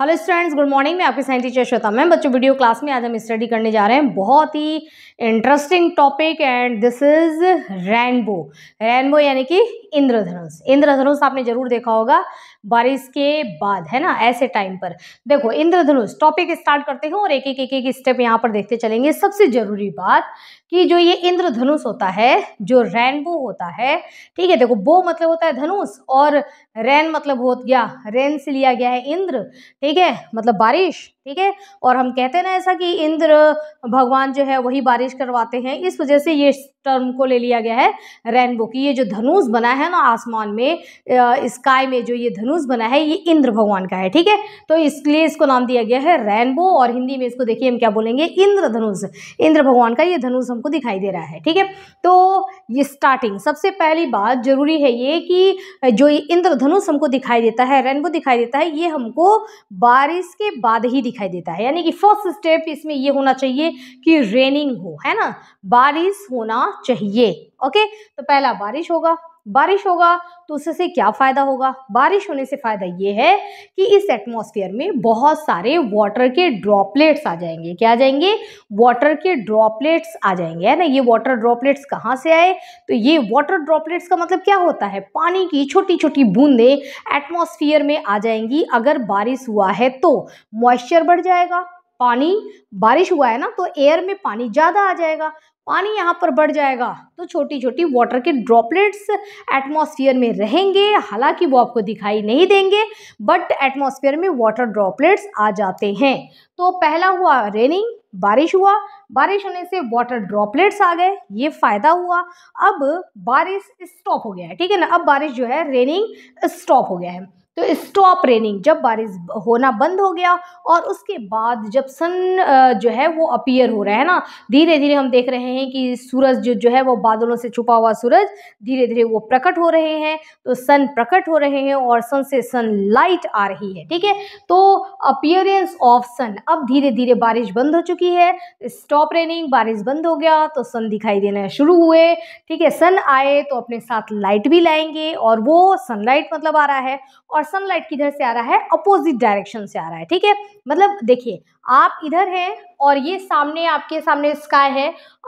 hello students good morning मैं आपकी science teacher Shweta ma'am बच्चों वीडियो क्लास में आज हम स्टडी करने जा रहे हैं बहुत ही interesting topic and this is rainbow rainbow यानी कि इंद्रधनुष इंद्रधनुष आपने जरूर देखा होगा बारिश के बाद है ना ऐसे टाइम पर देखो इंद्रधनुष टॉपिक स्टार्ट करते हैं और एक एक एक एक स्टेप यहाँ पर देखते चलेंगे सबसे जरूरी बात कि जो ये इंद्रधनुष होता है जो रेनबो होता है ठीक है देखो बो मतलब होता है धनुष और रैन मतलब हो गया रैन से लिया गया है इंद्र ठीक है मतलब बारिश ठीक है और हम कहते हैं ना ऐसा कि इंद्र भगवान जो है वही बारिश करवाते हैं इस वजह से ये टर्म को ले लिया गया है रेनबो की ये जो धनुष बना है ना आसमान में स्काई में जो ये धनुष बना है ये इंद्र भगवान का है ठीक है तो इसलिए इसको नाम दिया गया है रेनबो और हिंदी में इसको देखिए हम क्या बोलेंगे इंद्र धनुष इंद्र भगवान का ये धनुष हमको दिखाई दे रहा है ठीक है तो ये स्टार्टिंग सबसे पहली बात जरूरी है ये कि जो ये इंद्र धनुष हमको दिखाई देता है रेनबो दिखाई देता है ये हमको बारिश के बाद ही दिखाई देता है यानी कि फर्स्ट स्टेप इसमें ये होना चाहिए कि रेनिंग हो है ना बारिश होना चाहिए ओके तो पहला बारिश होगा बारिश होगा तो उससे क्या फ़ायदा होगा बारिश होने से फ़ायदा ये है कि इस एटमॉस्फेयर में बहुत सारे वाटर के ड्रॉपलेट्स आ जाएंगे क्या आ जाएंगे वाटर के ड्रॉपलेट्स आ जाएंगे है ना ये वाटर ड्रॉपलेट्स कहाँ से आए तो ये वाटर ड्रॉपलेट्स का मतलब क्या होता है पानी की छोटी छोटी बूंदें एटमोसफियर में आ जाएंगी अगर बारिश हुआ है तो मॉइस्चर बढ़ जाएगा पानी बारिश हुआ है ना तो एयर में पानी ज़्यादा आ जाएगा पानी यहाँ पर बढ़ जाएगा तो छोटी छोटी वाटर के ड्रॉपलेट्स एटमॉस्फेयर में रहेंगे हालांकि वो आपको दिखाई नहीं देंगे बट एटमॉस्फेयर में वाटर ड्रॉपलेट्स आ जाते हैं तो पहला हुआ रेनिंग बारिश हुआ बारिश होने से वाटर ड्रॉपलेट्स आ गए ये फ़ायदा हुआ अब बारिश स्टॉप हो गया है ठीक है ना अब बारिश जो है रेनिंग स्टॉप हो गया है तो स्टॉप रेनिंग जब बारिश होना बंद हो गया और उसके बाद जब सन जो है वो अपीयर हो रहा है ना धीरे धीरे हम देख रहे हैं कि सूरज जो जो है वो बादलों से छुपा हुआ सूरज धीरे धीरे वो प्रकट हो रहे हैं तो सन प्रकट हो रहे हैं और सन से सन लाइट आ रही है ठीक है तो अपियरेंस ऑफ सन अब धीरे धीरे बारिश बंद हो चुकी है स्टॉप रेनिंग बारिश बंद हो गया तो सन दिखाई देना शुरू हुए ठीक है सन आए तो अपने साथ लाइट भी लाएंगे और वो सनलाइट मतलब आ रहा है और और सनलाइट किधर से आ रहा है अपोजिट डायरेक्शन से आ रहा है ठीक है मतलब देखिए आप इधर हैं और ये सामने आपके सामने स्काई है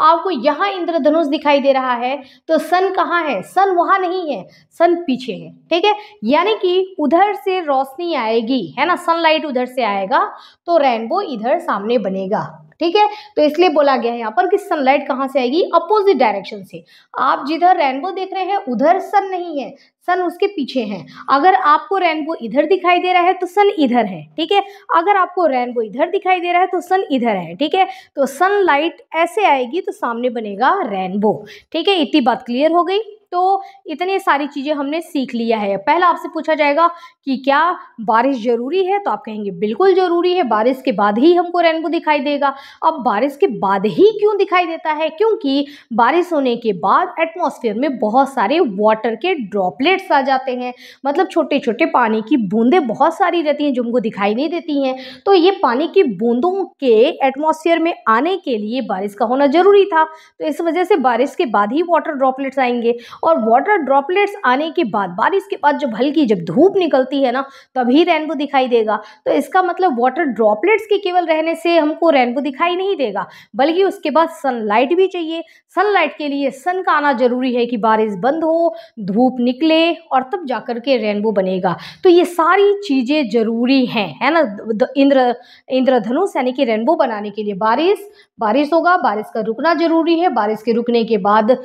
आपको यहाँ इंद्रधनुष दिखाई दे रहा है तो सन कहाँ है सन वहाँ नहीं है सन पीछे है ठीक है यानी कि उधर से रोशनी आएगी है ना सनलाइट उधर से आएगा तो रेनबो इधर सामने बनेगा ठीक है तो इसलिए बोला गया है यहाँ पर कि सनलाइट कहाँ से आएगी अपोजिट डायरेक्शन से आप जिधर रेनबो देख रहे हैं उधर सन नहीं है सन उसके पीछे है अगर आपको रेनबो इधर दिखाई दे रहा है तो सन इधर है ठीक है अगर आपको रेनबो इधर दिखाई दे रहा है तो सन इधर है ठीक है तो सनलाइट ऐसे आएगी तो सामने बनेगा रेनबो ठीक है इतनी बात क्लियर हो गई तो इतनी सारी चीज़ें हमने सीख लिया है पहला आपसे पूछा जाएगा कि क्या बारिश ज़रूरी है तो आप कहेंगे बिल्कुल ज़रूरी है बारिश के बाद ही हमको रेनबो दिखाई देगा अब बारिश के बाद ही क्यों दिखाई देता है क्योंकि बारिश होने के बाद एटमोसफियर में बहुत सारे वाटर के ड्रॉपलेट्स आ जाते हैं मतलब छोटे छोटे पानी की बूंदें बहुत सारी रहती हैं जो हमको दिखाई नहीं देती हैं तो ये पानी की बूंदों के एटमोसफियर में आने के लिए बारिश का होना ज़रूरी था तो इस वजह से बारिश के बाद ही वाटर ड्रॉपलेट्स आएंगे और वाटर ड्रॉपलेट्स आने के बाद बारिश के बाद जब हल्की जब धूप निकलती है ना तभी रेनबो दिखाई देगा तो इसका मतलब वाटर ड्रॉपलेट्स के केवल रहने से हमको रेनबो दिखाई नहीं देगा बल्कि उसके बाद सनलाइट भी चाहिए सनलाइट के लिए सन का आना ज़रूरी है कि बारिश बंद हो धूप निकले और तब जाकर के रेनबो बनेगा तो ये सारी चीज़ें ज़रूरी हैं है ना इंद्र इंद्रधनुष यानी कि रेनबो बनाने के लिए बारिश बारिश होगा बारिश का रुकना ज़रूरी है बारिश के रुकने के बाद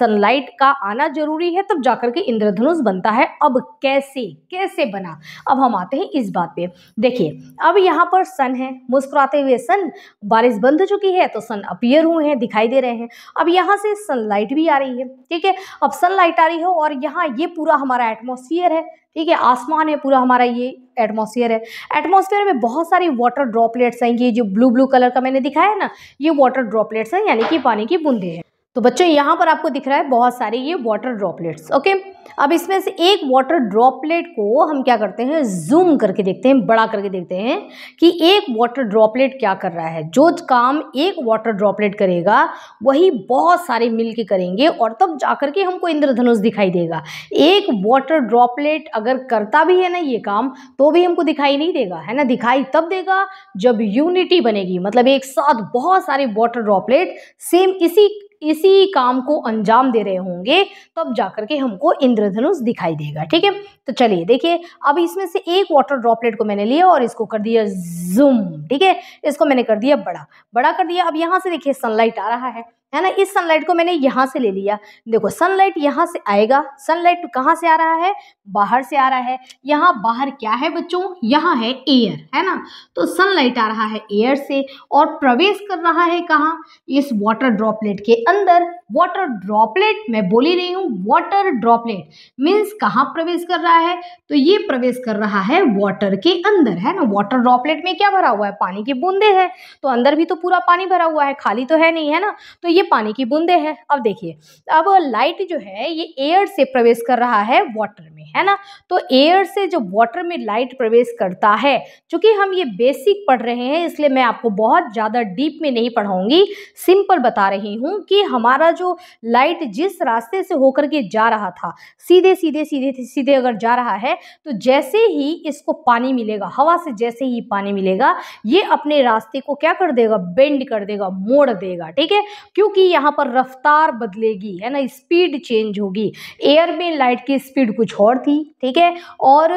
सनलाइट का आना बनाना जरूरी है तब जाकर के इंद्रधनुष बनता है अब कैसे कैसे बना अब हम आते हैं इस बात पे देखिए अब यहाँ पर सन है मुस्कुराते हुए सन बारिश बंद हो चुकी है तो सन अपियर हुए हैं दिखाई दे रहे हैं अब यहाँ से सनलाइट भी आ रही है ठीक है अब सनलाइट आ रही हो और यहाँ ये पूरा हमारा एटमोसफियर है ठीक है आसमान है पूरा हमारा ये एटमोसफियर है एटमोसफियर में बहुत सारी वाटर ड्रॉपलेट्स हैं ये जो ब्लू ब्लू कलर का मैंने दिखाया है ना ये वाटर ड्रॉपलेट्स हैं यानी कि पानी की बूंदे हैं तो बच्चों यहाँ पर आपको दिख रहा है बहुत सारे ये वाटर ड्रॉपलेट्स ओके अब इसमें से एक वाटर ड्रॉपलेट को हम क्या करते हैं जूम करके देखते हैं बड़ा करके देखते हैं कि एक वाटर ड्रॉपलेट क्या कर रहा है जो काम एक वाटर ड्रॉपलेट करेगा वही बहुत सारे मिल के करेंगे और तब जाकर के हमको इंद्रधनुष दिखाई देगा एक वाटर ड्रॉपलेट अगर करता भी है ना ये काम तो भी हमको दिखाई नहीं देगा है ना दिखाई तब देगा जब यूनिटी बनेगी मतलब एक साथ बहुत सारे वाटर ड्रॉपलेट सेम इसी इसी काम को अंजाम दे रहे होंगे तब जाकर के हमको इंद्रधनुष दिखाई देगा ठीक है तो चलिए देखिए अब इसमें से एक वाटर ड्रॉपलेट को मैंने लिया और इसको कर दिया जूम ठीक है इसको मैंने कर दिया बड़ा बड़ा कर दिया अब यहाँ से देखिए सनलाइट आ रहा है है ना इस सनलाइट को मैंने यहाँ से ले लिया देखो सनलाइट यहाँ से आएगा सनलाइट कहाँ से आ रहा है बाहर से आ रहा है यहाँ बाहर क्या है बच्चों यहाँ है एयर है ना तो सनलाइट आ रहा है एयर से और प्रवेश कर रहा है कहाँ इस वाटर ड्रॉपलेट के अंदर वाटर ड्रॉपलेट मैं बोल ही रही हूँ वाटर ड्रॉपलेट मीन्स कहाँ प्रवेश कर रहा है तो ये प्रवेश कर रहा है वाटर के अंदर है ना वाटर ड्रॉपलेट में क्या भरा हुआ है पानी की बूंदे है तो अंदर भी तो पूरा पानी भरा हुआ है खाली तो है नहीं है ना तो ये पानी की बूंदे है अब देखिए अब लाइट जो है ये एयर से प्रवेश कर रहा है वाटर में है ना तो एयर से जो वाटर में लाइट प्रवेश करता है चूंकि हम ये बेसिक पढ़ रहे हैं इसलिए मैं आपको बहुत ज़्यादा डीप में नहीं पढ़ाऊंगी सिंपल बता रही हूँ कि हमारा जो लाइट जिस रास्ते से होकर के जा रहा था सीधे सीधे सीधे सीधे अगर जा रहा है तो जैसे ही इसको पानी मिलेगा हवा से जैसे ही पानी मिलेगा ये अपने रास्ते को क्या कर देगा बेंड कर देगा मोड़ देगा ठीक है क्योंकि यहाँ पर रफ्तार बदलेगी है ना स्पीड चेंज होगी एयर में लाइट की स्पीड कुछ और थी ठीक है और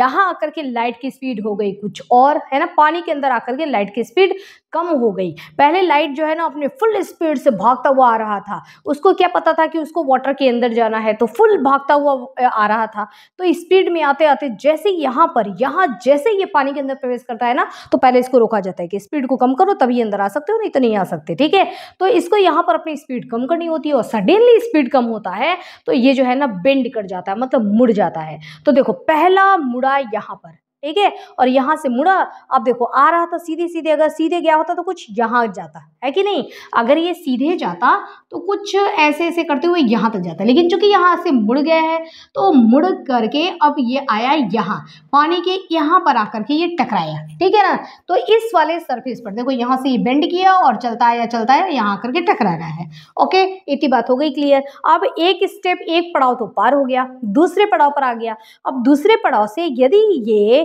यहाँ आकर के लाइट की स्पीड हो गई कुछ और है ना पानी के अंदर आकर के लाइट की स्पीड कम हो गई पहले लाइट जो है ना अपने फुल स्पीड से भागता हुआ आ रहा था उसको क्या पता था कि उसको वाटर के अंदर जाना है तो फुल भागता हुआ आ रहा था तो स्पीड में आते आते जैसे यहाँ पर यहाँ जैसे ये पानी के अंदर प्रवेश करता है ना तो पहले इसको रोका जाता है कि स्पीड को कम करो तभी अंदर आ सकते हो नहीं तो नहीं आ सकते ठीक है तो इसको यहाँ पर अपनी स्पीड कम करनी होती है और सडनली स्पीड कम होता है तो ये जो है ना बेंड कर जाता है मतलब मुड़ जाता है तो देखो पहला मुड़ा यहाँ पर ठीक है और यहां से मुड़ा अब देखो आ रहा था सीधे सीधे अगर सीधे गया होता तो कुछ यहां जाता है कि नहीं अगर ये सीधे जाता तो कुछ ऐसे ऐसे करते हुए यहां तक जाता लेकिन चूंकि यहां से मुड़ गया है तो मुड़ करके अब ये आया यहां पानी के यहां पर आकर के ये टकराया ठीक है ना तो इस वाले सरफेस पर देखो यहां से ये बेंड किया और चलता आया चलता आया यहां करके टकरा रहा है ओके इतनी बात हो गई क्लियर अब एक स्टेप एक पड़ाव तो पार हो गया दूसरे पड़ाव पर आ गया अब दूसरे पड़ाव से यदि ये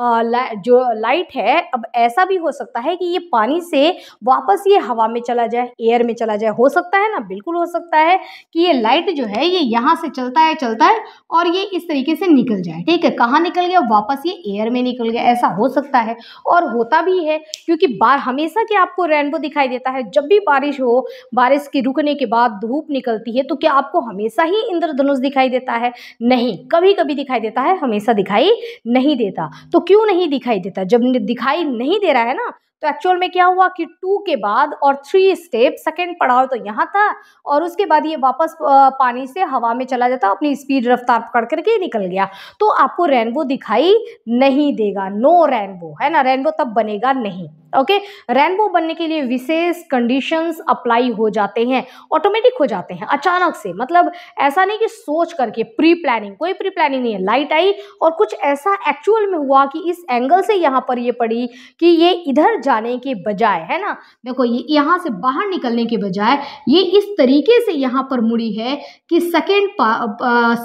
ला, जो लाइट है अब ऐसा भी हो सकता है कि ये पानी से वापस ये हवा में चला जाए एयर में चला जाए हो सकता है ना बिल्कुल हो सकता है कि ये लाइट जो है ये यहाँ से चलता है चलता है और ये इस तरीके से निकल जाए ठीक है कहाँ निकल गया वापस ये एयर में निकल गया ऐसा हो सकता है और होता भी है क्योंकि बार हमेशा क्या आपको रेनबो दिखाई देता है जब भी बारिश हो बारिश के रुकने के बाद धूप निकलती है तो क्या आपको हमेशा ही इंद्रधनुष दिखाई देता है नहीं कभी कभी दिखाई देता है हमेशा दिखाई नहीं देता तो क्यों नहीं दिखाई देता जब दिखाई नहीं दे रहा है ना तो एक्चुअल में क्या हुआ कि टू के बाद और थ्री स्टेप सेकेंड पड़ाव तो यहाँ था और उसके बाद ये वापस पानी से हवा में चला जाता अपनी स्पीड रफ्तार पकड़ करके निकल गया तो आपको रेनबो दिखाई नहीं देगा नो रेनबो है ना रेनबो तब बनेगा नहीं ओके रेनबो बनने के लिए विशेष कंडीशंस अप्लाई हो जाते हैं ऑटोमेटिक हो जाते हैं अचानक से मतलब ऐसा नहीं कि सोच करके प्री प्लानिंग कोई प्री प्लानिंग नहीं है लाइट आई और कुछ ऐसा एक्चुअल में हुआ कि इस एंगल से यहाँ पर ये पड़ी कि ये इधर जाने के बजाय है ना देखो ये यहाँ से बाहर निकलने के बजाय ये इस तरीके से यहाँ पर मुड़ी है कि सेकेंड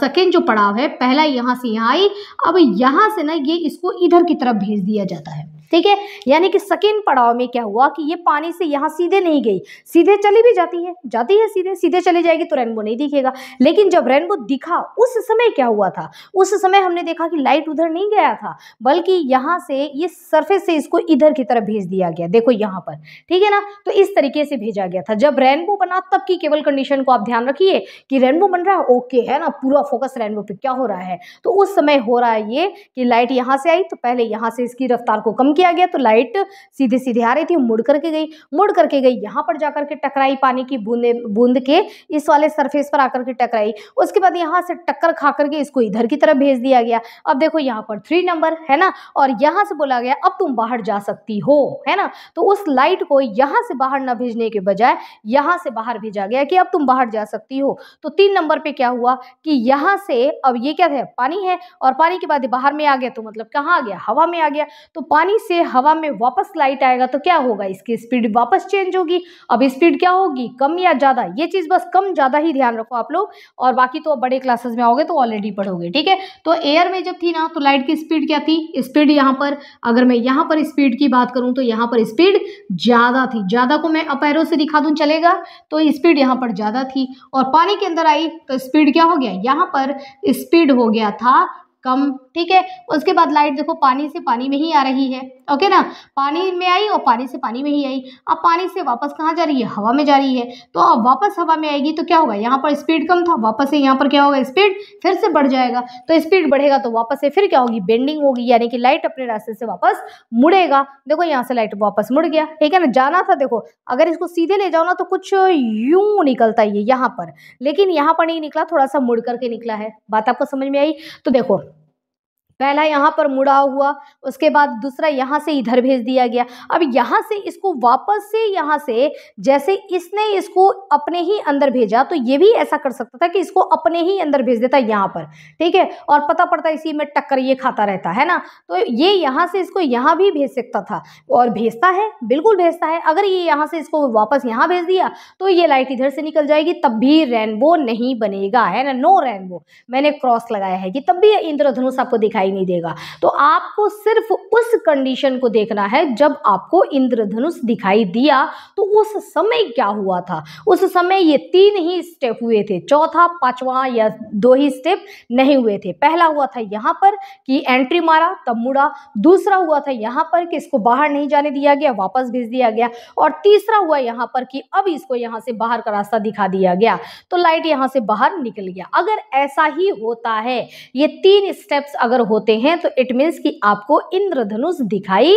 सेकेंड जो पड़ाव है पहला यहाँ से यहाँ आई अब यहाँ से ना ये इसको इधर की तरफ भेज दिया जाता है ठीक है यानी कि सेकेंड पड़ाव में क्या हुआ कि ये पानी से यहाँ सीधे नहीं गई सीधे चली भी जाती है जाती है सीधे सीधे चली जाएगी तो रेनबो नहीं दिखेगा लेकिन जब रेनबो दिखा उस समय क्या हुआ था उस समय हमने देखा कि लाइट उधर नहीं गया था बल्कि यहाँ से ये सरफेस से इसको इधर की तरफ भेज दिया गया देखो यहाँ पर ठीक है ना तो इस तरीके से भेजा गया था जब रेनबो बना तब की केवल कंडीशन को आप ध्यान रखिए कि रेनबो बन रहा है ओके है ना पूरा फोकस रेनबो पर क्या हो रहा है तो उस समय हो रहा है ये कि लाइट यहाँ से आई तो पहले यहाँ से इसकी रफ्तार को कम किया किया गया तो लाइट सीधे सीधे आ रही थी मुड़ करके गई मुड़ करके गई यहाँ पर जाकर के टकराई पानी की बूंदे बूंद के इस वाले सरफेस पर आकर के टकराई उसके बाद यहाँ से टक्कर खा करके इसको इधर की तरफ भेज दिया गया अब देखो यहाँ पर थ्री नंबर है ना और यहाँ से बोला गया अब तुम बाहर जा सकती हो है ना तो उस लाइट को यहाँ से बाहर ना भेजने के बजाय यहाँ से बाहर भेजा गया कि अब तुम बाहर जा सकती हो तो तीन नंबर पर क्या हुआ कि यहाँ से अब ये क्या था पानी है और पानी के बाद बाहर में आ गया तो मतलब कहाँ आ गया हवा में आ गया तो पानी से हवा में वापस लाइट आएगा तो क्या होगा इसकी स्पीड वापस चेंज होगी अब स्पीड क्या होगी कम या ज़्यादा ये चीज़ बस कम ज़्यादा ही ध्यान रखो आप लोग और बाकी तो आप बड़े क्लासेस में आओगे तो ऑलरेडी पढ़ोगे ठीक है तो एयर में जब थी ना तो लाइट की स्पीड क्या थी स्पीड यहाँ पर अगर मैं यहाँ पर स्पीड की बात करूँ तो यहाँ पर स्पीड ज़्यादा थी ज़्यादा को मैं अपैरों से दिखा दूँ चलेगा तो स्पीड यहाँ पर ज़्यादा थी और पानी के अंदर आई तो स्पीड क्या हो गया यहाँ पर स्पीड हो गया था कम ठीक है उसके बाद लाइट देखो पानी से पानी में ही आ रही है ओके ना पानी में आई और पानी से पानी में ही आई अब पानी से वापस कहाँ जा रही है हवा में जा रही है तो अब वापस हवा में आएगी तो क्या होगा यहाँ पर स्पीड कम था वापस से यहाँ पर क्या होगा स्पीड फिर से बढ़ जाएगा तो स्पीड बढ़ेगा तो वापस से फिर क्या होगी बेंडिंग होगी यानी कि लाइट अपने रास्ते से वापस मुड़ेगा देखो यहाँ से लाइट वापस मुड़ गया ठीक है ना जाना था देखो अगर इसको सीधे ले जाओ ना तो कुछ यूं निकलता है ये यहाँ पर लेकिन यहाँ पर नहीं निकला थोड़ा सा मुड़ करके निकला है बात आपको समझ में आई तो देखो पहला यहाँ पर मुड़ा हुआ उसके बाद दूसरा यहाँ से इधर भेज दिया गया अब यहाँ से इसको वापस से यहाँ से जैसे इसने इसको अपने ही अंदर भेजा तो ये भी ऐसा कर सकता था कि इसको अपने ही अंदर भेज देता यहाँ पर ठीक है और पता पड़ता इसी में टक्कर ये खाता रहता है ना तो ये यहाँ से इसको यहाँ भी भेज सकता था और भेजता है बिल्कुल भेजता है अगर ये यहाँ से इसको वापस यहाँ भेज दिया तो ये लाइट इधर से निकल जाएगी तब भी रेनबो नहीं बनेगा है ना नो रेनबो मैंने क्रॉस लगाया है कि तब भी इंद्रधनुष आपको दिखाई दिखाई नहीं देगा तो आपको सिर्फ उस कंडीशन को देखना है जब आपको इंद्रधनुष दिखाई दिया तो उस समय क्या हुआ था उस समय ये तीन ही स्टेप हुए थे चौथा पांचवा या दो ही स्टेप नहीं हुए थे पहला हुआ था यहाँ पर कि एंट्री मारा तब मुड़ा दूसरा हुआ था यहाँ पर कि इसको बाहर नहीं जाने दिया गया वापस भेज दिया गया और तीसरा हुआ यहाँ पर कि अब इसको यहाँ से बाहर का रास्ता दिखा दिया गया तो लाइट यहाँ से बाहर निकल गया अगर ऐसा ही होता है ये तीन स्टेप्स अगर होते हैं तो इट मीन्स कि आपको इंद्रधनुष दिखाई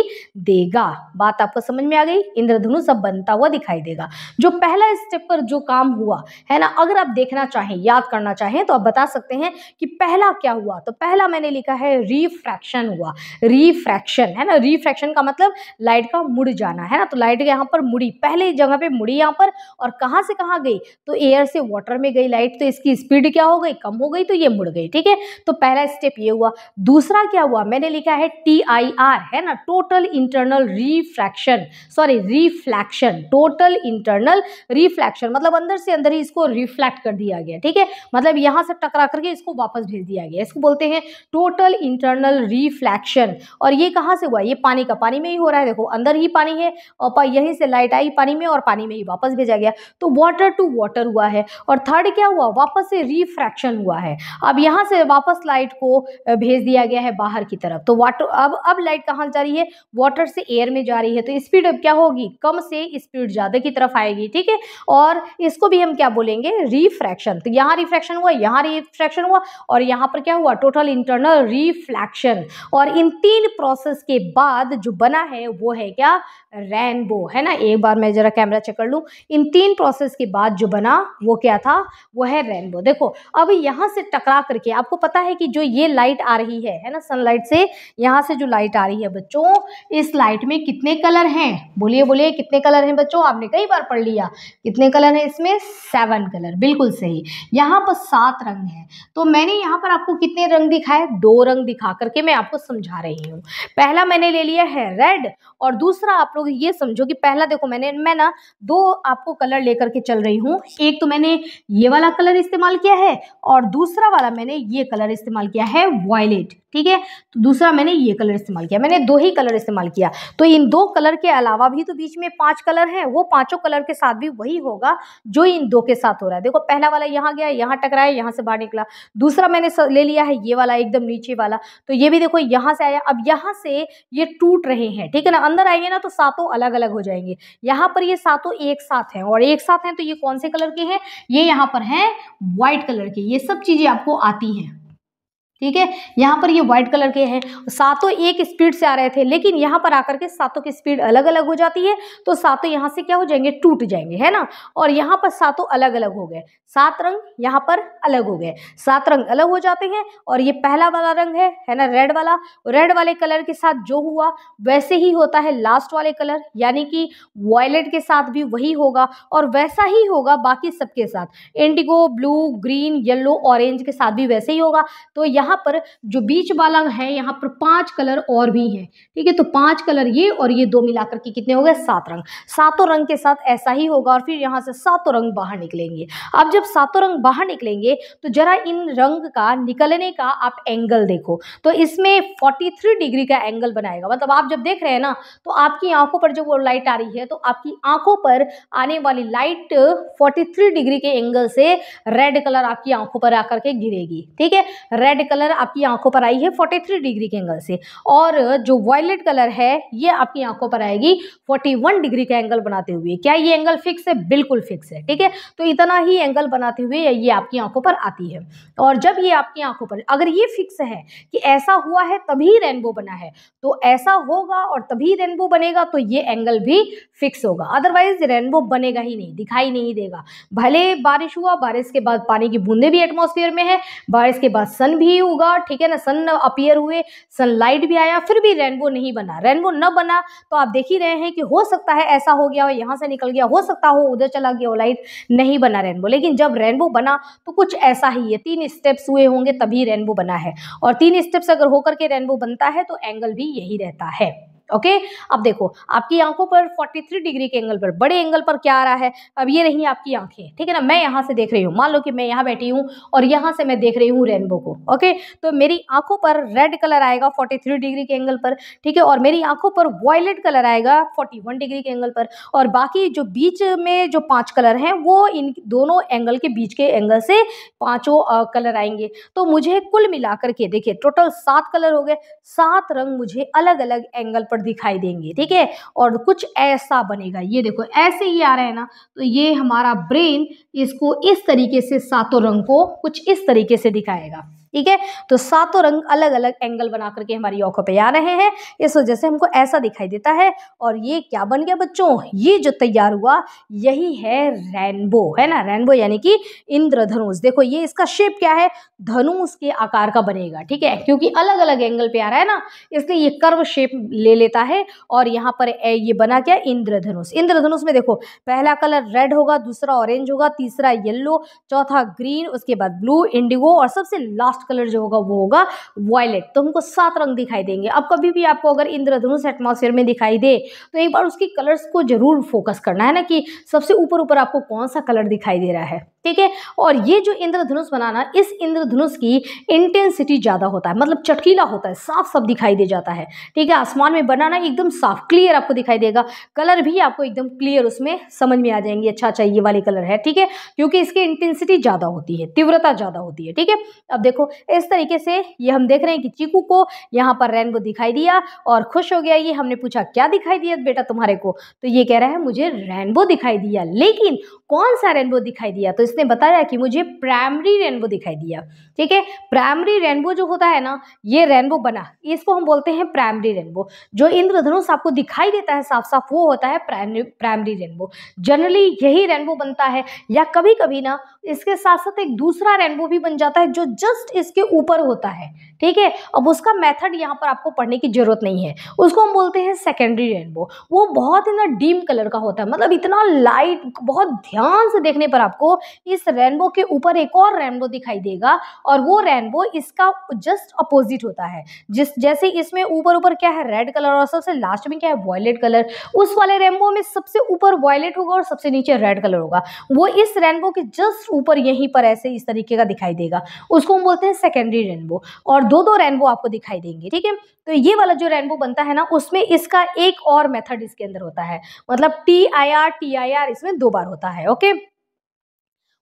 देगा बात आपको समझ में आ गई इंद्रधनुष अब बनता हुआ दिखाई देगा जो पहला स्टेप पर जो काम हुआ है ना अगर आप देखना चाहें याद करना चाहें तो आप बता सकते हैं कि पहला क्या हुआ तो पहला मैंने लिखा है रिफ्रैक्शन हुआ रिफ्रैक्शन है ना रिफ्रैक्शन का मतलब लाइट का मुड़ जाना है ना तो लाइट यहाँ पर मुड़ी पहले जगह पर मुड़ी यहाँ पर और कहाँ से कहाँ गई तो एयर से वाटर में गई लाइट तो इसकी स्पीड क्या हो गई कम हो गई तो ये मुड़ गई ठीक है तो पहला स्टेप ये हुआ दूसरा क्या हुआ मैंने लिखा है टी आई आर है ना total internal refraction sorry reflection total internal reflection मतलब अंदर से अंदर ही इसको रिफ्लैक्ट कर दिया गया ठीक है मतलब यहां से टकरा करके इसको वापस भेज दिया गया इसको बोलते हैं टोटल इंटरनल रिफ्लैक्शन और ये कहाँ से हुआ ये पानी का पानी में ही हो रहा है देखो अंदर ही पानी है और यहीं से लाइट आई पानी में और पानी में ही वापस भेजा गया तो वाटर टू वाटर हुआ है और थर्ड क्या हुआ वापस से रिफ्रैक्शन हुआ है अब यहाँ से वापस लाइट को भेज दिया दिया गया है बाहर की तरफ तो वाटर अब अब लाइट कहाँ जा रही है वाटर से एयर में जा रही है तो स्पीड अब क्या होगी कम से स्पीड ज़्यादा की तरफ आएगी ठीक है और इसको भी हम क्या बोलेंगे रिफ्रैक्शन तो यहाँ रिफ्रैक्शन हुआ यहाँ रिफ्रैक्शन हुआ और यहाँ पर क्या हुआ टोटल इंटरनल रिफ्लैक्शन और इन तीन प्रोसेस के बाद जो बना है वो है क्या रेनबो है ना एक बार मैं ज़रा कैमरा चेक कर लूँ इन तीन प्रोसेस के बाद जो बना वो क्या था वो है रेनबो देखो अब यहाँ से टकरा करके आपको पता है कि जो ये लाइट आ रही है है है ना सनलाइट से यहाँ से जो लाइट आ रही है बच्चों इस लाइट में कितने कलर हैं बोलिए बोलिए कितने कलर हैं बच्चों आपने कई बार पढ़ लिया कितने कलर हैं इसमें सेवन कलर बिल्कुल सही यहाँ पर सात रंग हैं तो मैंने यहाँ पर आपको कितने रंग दिखाए दो रंग दिखा करके मैं आपको समझा रही हूँ पहला मैंने ले लिया है रेड और दूसरा आप लोग ये समझो कि पहला देखो मैंने मैं ना दो आपको कलर लेकर के चल रही हूँ एक तो मैंने ये वाला कलर इस्तेमाल किया है और दूसरा वाला मैंने ये कलर इस्तेमाल किया है वॉयलेट ठीक है तो दूसरा मैंने ये कलर इस्तेमाल किया मैंने दो ही कलर इस्तेमाल किया तो इन दो कलर के अलावा भी तो बीच में पांच कलर हैं वो पांचों कलर के साथ भी वही होगा जो इन दो के साथ हो रहा है देखो पहला वाला यहाँ गया यहाँ टकराया यहाँ से बाहर निकला दूसरा मैंने ले लिया है ये वाला एकदम नीचे वाला तो ये भी देखो यहाँ से आया अब यहाँ से ये टूट रहे हैं ठीक है ना अंदर आएंगे ना तो सातों अलग अलग हो जाएंगे यहाँ पर ये सातों एक साथ हैं और एक साथ हैं तो ये कौन से कलर के हैं ये यहाँ पर हैं वाइट कलर के ये सब चीज़ें आपको आती हैं ठीक है यहाँ पर ये व्हाइट कलर के हैं सातों एक स्पीड से आ रहे थे लेकिन यहाँ पर आकर के सातों की स्पीड अलग अलग हो जाती है तो सातों यहाँ से क्या हो जाएंगे टूट जाएंगे है ना और यहाँ पर सातों अलग अलग हो गए सात रंग यहाँ पर अलग हो गए सात रंग अलग हो जाते हैं और ये पहला वाला रंग है है ना रेड वाला रेड वाले कलर के साथ जो हुआ वैसे ही होता है लास्ट वाले कलर यानी कि वॉयलेट के साथ भी वही होगा और वैसा ही होगा बाकी सबके साथ indigo blue green yellow orange के साथ भी वैसे ही होगा तो यहाँ यहाँ पर जो बीच वाला है यहाँ पर पांच कलर और भी हैं ठीक है तो पांच कलर ये और ये दो मिलाकर के कितने हो गए सात रंग सातों रंग के साथ ऐसा ही होगा और फिर यहाँ से सातों रंग बाहर निकलेंगे अब जब सातों रंग बाहर निकलेंगे तो जरा इन रंग का निकलने का आप एंगल देखो तो इसमें फोर्टी डिग्री का एंगल बनाएगा मतलब आप जब देख रहे हैं ना तो आपकी आंखों पर जब वो लाइट आ रही है तो आपकी आंखों पर आने वाली लाइट फोर्टी डिग्री के एंगल से रेड कलर आपकी आंखों पर आकर के गिरेगी ठीक है रेड कलर आपकी आंखों पर आई है 43 डिग्री के एंगल से और जो वायलेट कलर है ये आपकी आंखों पर आएगी 41 डिग्री का एंगल बनाते हुए क्या ये एंगल फिक्स है बिल्कुल फिक्स है ठीक है तो इतना ही एंगल बनाते हुए ये आपकी आंखों पर आती है और जब ये आपकी आंखों पर अगर ये फिक्स है कि ऐसा हुआ है तभी रेनबो बना है तो ऐसा होगा और तभी रेनबो बनेगा तो ये एंगल भी फिक्स होगा अदरवाइज रेनबो बनेगा ही नहीं दिखाई नहीं देगा भले बारिश हुआ बारिश के बाद पानी की बूंदे भी एटमोस्फेयर में है बारिश के बाद सन भी उगा ठीक है ना सन अपियर हुए सनलाइट भी आया फिर भी रेनबो नहीं बना रेनबो न बना तो आप देख ही रहे हैं कि हो सकता है ऐसा हो गया हो यहाँ से निकल गया हो सकता हो उधर चला गया वो लाइट नहीं बना रेनबो लेकिन जब रेनबो बना तो कुछ ऐसा ही है तीन स्टेप्स हुए होंगे तभी रेनबो बना है और तीन स्टेप्स अगर होकर के रेनबो बनता है तो एंगल भी यही रहता है ओके अब देखो आपकी आंखों पर 43 डिग्री के एंगल पर बड़े एंगल पर क्या आ रहा है अब ये रही आपकी आंखें ठीक है ना मैं यहां से देख रही हूँ मान लो कि मैं यहां बैठी हूं और यहां से मैं देख रही हूँ रेनबो को ओके तो मेरी आंखों पर रेड कलर आएगा 43 डिग्री के एंगल पर ठीक है और मेरी आंखों पर वॉयलेट कलर आएगा फोर्टी डिग्री के एंगल पर और बाकी जो बीच में जो पांच कलर हैं वो इन दोनों एंगल के बीच के एंगल से पांचों कलर आएंगे तो मुझे कुल मिलाकर के देखिए टोटल सात कलर हो गए सात रंग मुझे अलग अलग एंगल पर पर दिखाई देंगे ठीक है और कुछ ऐसा बनेगा ये देखो ऐसे ही आ रहा है ना तो ये हमारा ब्रेन इसको इस तरीके से सातों रंग को कुछ इस तरीके से दिखाएगा ठीक है तो सातों रंग अलग अलग एंगल बना करके हमारी आंखों पे आ रहे हैं इस वजह से हमको ऐसा दिखाई देता है और ये क्या बन गया बच्चों ये जो तैयार हुआ यही है रेनबो है ना रेनबो यानी कि इंद्रधनुष देखो ये इसका शेप क्या है धनुष के आकार का बनेगा ठीक है क्योंकि अलग अलग एंगल पे आ रहा है ना इसलिए ये कर्व शेप ले लेता है और यहाँ पर ये बना क्या इंद्रधनुष इंद्रधनुष में देखो पहला कलर रेड होगा दूसरा ऑरेंज होगा तीसरा येल्लो चौथा ग्रीन उसके बाद ब्लू इंडिगो और सबसे लास्ट लास्ट कलर जो होगा वो होगा वायलेट तो हमको सात रंग दिखाई देंगे अब कभी भी आपको अगर इंद्रधनुष एटमोसफेयर में दिखाई दे तो एक बार उसकी कलर्स को जरूर फोकस करना है ना कि सबसे ऊपर ऊपर आपको कौन सा कलर दिखाई दे रहा है ठीक है और ये जो इंद्रधनुष बनाना इस इंद्रधनुष की इंटेंसिटी ज़्यादा होता है मतलब चटकीला होता है साफ साफ दिखाई दे जाता है ठीक है आसमान में बनाना एकदम साफ क्लियर आपको दिखाई देगा कलर भी आपको एकदम क्लियर उसमें समझ में आ जाएंगे अच्छा अच्छा ये वाले कलर है ठीक है क्योंकि इसकी इंटेंसिटी ज़्यादा होती है तीव्रता ज़्यादा होती है ठीक है अब देखो इस तरीके से ये हम देख रहे हैं कि चीकू को यहाँ पर रेनबो दिखाई दिया और खुश हो गया ये हमने पूछा क्या दिखाई दिया बेटा तुम्हारे को तो ये कह रहा है मुझे रेनबो दिखाई दिया लेकिन कौन सा रेनबो दिखाई दिया तो इसने बताया कि मुझे प्राइमरी रेनबो दिखाई दिया ठीक है प्राइमरी रेनबो जो होता है ना ये रेनबो बना इसको हम बोलते हैं प्राइमरी रेनबो जो इंद्रधनुष आपको दिखाई देता है साफ साफ वो होता है प्राइमरी रेनबो जनरली यही रेनबो बनता है या कभी कभी ना इसके साथ साथ एक दूसरा रेनबो भी बन जाता है जो जस्ट इसके ऊपर होता है ठीक है अब उसका मेथड यहाँ पर आपको पढ़ने की ज़रूरत नहीं है उसको हम बोलते हैं सेकेंडरी रेनबो वो बहुत ही ना डीम कलर का होता है मतलब इतना लाइट बहुत ध्यान से देखने पर आपको इस रेनबो के ऊपर एक और रेनबो दिखाई देगा और वो रेनबो इसका जस्ट अपोजिट होता है जिस जैसे इसमें ऊपर ऊपर क्या है रेड कलर और सबसे लास्ट में क्या है वॉयलेट कलर उस वाले रेनबो में सबसे ऊपर वॉयलेट होगा और सबसे नीचे रेड कलर होगा वो इस रेनबो के जस्ट ऊपर यहीं पर ऐसे इस तरीके का दिखाई देगा उसको हम बोलते होते हैं सेकेंडरी रेनबो और दो दो रेनबो आपको दिखाई देंगे ठीक है तो ये वाला जो रेनबो बनता है ना उसमें इसका एक और मेथड इसके अंदर होता है मतलब T I R T I R इसमें दो बार होता है ओके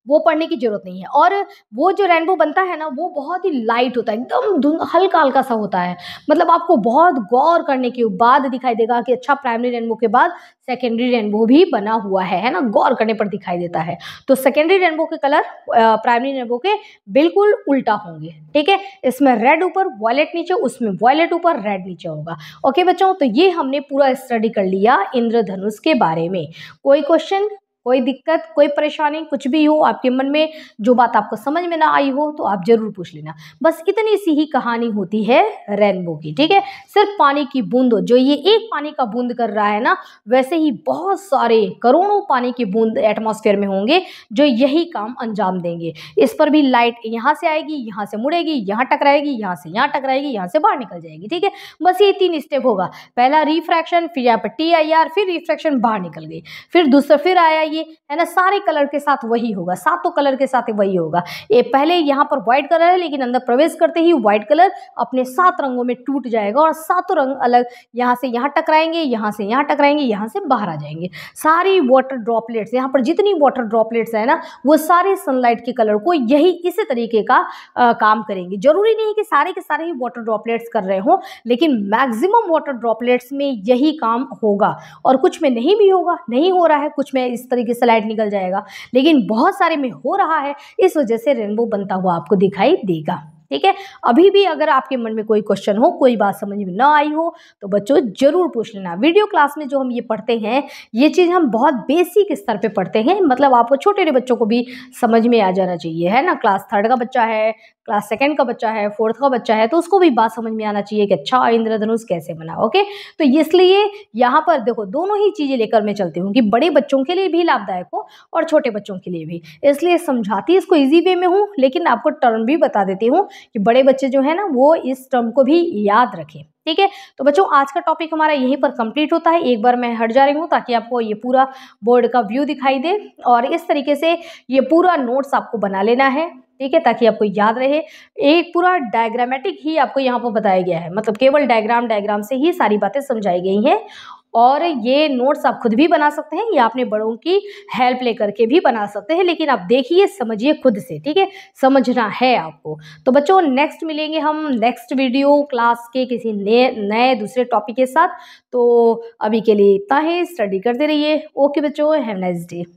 वो पढ़ने की ज़रूरत नहीं है और वो जो रेनबो बनता है ना वो बहुत ही लाइट होता है एकदम हल्का हल्का सा होता है मतलब आपको बहुत गौर करने के बाद दिखाई देगा कि अच्छा प्राइमरी रेनबो के बाद सेकेंडरी रेनबो भी बना हुआ है है ना गौर करने पर दिखाई देता है तो सेकेंडरी रेनबो के कलर प्राइमरी रेनबो के बिल्कुल उल्टा होंगे ठीक है इसमें रेड ऊपर वॉयलेट नीचे उसमें वॉयलेट ऊपर रेड नीचे होगा ओके बच्चों तो ये हमने पूरा स्टडी कर लिया इंद्रधनुष के बारे में कोई क्वेश्चन कोई दिक्कत कोई परेशानी कुछ भी हो आपके मन में जो बात आपको समझ में ना आई हो तो आप ज़रूर पूछ लेना बस इतनी सी ही कहानी होती है रेनबो की ठीक है सिर्फ पानी की हो जो ये एक पानी का बूंद कर रहा है ना वैसे ही बहुत सारे करोड़ों पानी की बूंद एटमोसफेयर में होंगे जो यही काम अंजाम देंगे इस पर भी लाइट यहाँ से आएगी यहाँ से मुड़ेगी यहाँ टकराएगी यहाँ से यहाँ टकराएगी यहाँ से बाहर निकल जाएगी ठीक है बस ये तीन स्टेप होगा पहला रिफ्रैक्शन फिर यहाँ पर टी आई आर फिर रिफ्रैक्शन बाहर निकल गई फिर दूसरा फिर आया चाहिए है ना सारे कलर के साथ वही होगा सातों कलर के साथ वही होगा ये पहले यहाँ पर व्हाइट कलर है लेकिन अंदर प्रवेश करते ही व्हाइट कलर अपने सात रंगों में टूट जाएगा और सातों रंग अलग यहाँ से यहाँ टकराएंगे यहाँ से यहाँ टकराएंगे यहाँ से बाहर आ जाएंगे सारी वाटर ड्रॉपलेट्स यहाँ पर जितनी वाटर ड्रॉपलेट्स है ना वो सारे सनलाइट के कलर को यही इसी तरीके का आ, काम करेंगे जरूरी नहीं कि सारे के सारे ही वाटर ड्रॉपलेट्स कर रहे हों लेकिन मैक्सिमम वाटर ड्रॉपलेट्स में यही काम होगा और कुछ में नहीं भी होगा नहीं हो रहा है कुछ में इस तरीके तरीके तो से लाइट निकल जाएगा लेकिन बहुत सारे में हो रहा है इस वजह से रेनबो बनता हुआ आपको दिखाई देगा ठीक है अभी भी अगर आपके मन में कोई क्वेश्चन हो कोई बात समझ में ना आई हो तो बच्चों जरूर पूछ लेना वीडियो क्लास में जो हम ये पढ़ते हैं ये चीज़ हम बहुत बेसिक स्तर पे पढ़ते हैं मतलब आपको छोटे छोटे बच्चों को भी समझ में आ जाना चाहिए है ना क्लास थर्ड का बच्चा है क्लास सेकंड का बच्चा है फोर्थ का बच्चा है तो उसको भी बात समझ में आना चाहिए कि अच्छा इंद्रधनुष कैसे बना ओके तो इसलिए यहाँ पर देखो दोनों ही चीज़ें लेकर मैं चलती हूँ कि बड़े बच्चों के लिए भी लाभदायक हो और छोटे बच्चों के लिए भी इसलिए समझाती इसको ईजी वे में हूँ लेकिन आपको टर्म भी बता देती हूँ कि बड़े बच्चे जो है ना वो इस टर्म को भी याद रखें ठीक है तो बच्चों आज का टॉपिक हमारा यहीं पर कंप्लीट होता है एक बार मैं हट जा रही हूँ ताकि आपको ये पूरा बोर्ड का व्यू दिखाई दे और इस तरीके से ये पूरा नोट्स आपको बना लेना है ठीक है ताकि आपको याद रहे एक पूरा डायग्रामेटिक ही आपको यहाँ पर बताया गया है मतलब केवल डायग्राम डायग्राम से ही सारी बातें समझाई गई हैं और ये नोट्स आप खुद भी बना सकते हैं या अपने बड़ों की हेल्प लेकर के भी बना सकते हैं लेकिन आप देखिए समझिए खुद से ठीक है समझना है आपको तो बच्चों नेक्स्ट मिलेंगे हम नेक्स्ट वीडियो क्लास के किसी नए नए दूसरे टॉपिक के साथ तो अभी के लिए इतना ही स्टडी करते रहिए ओके बच्चों हैव नाइस डे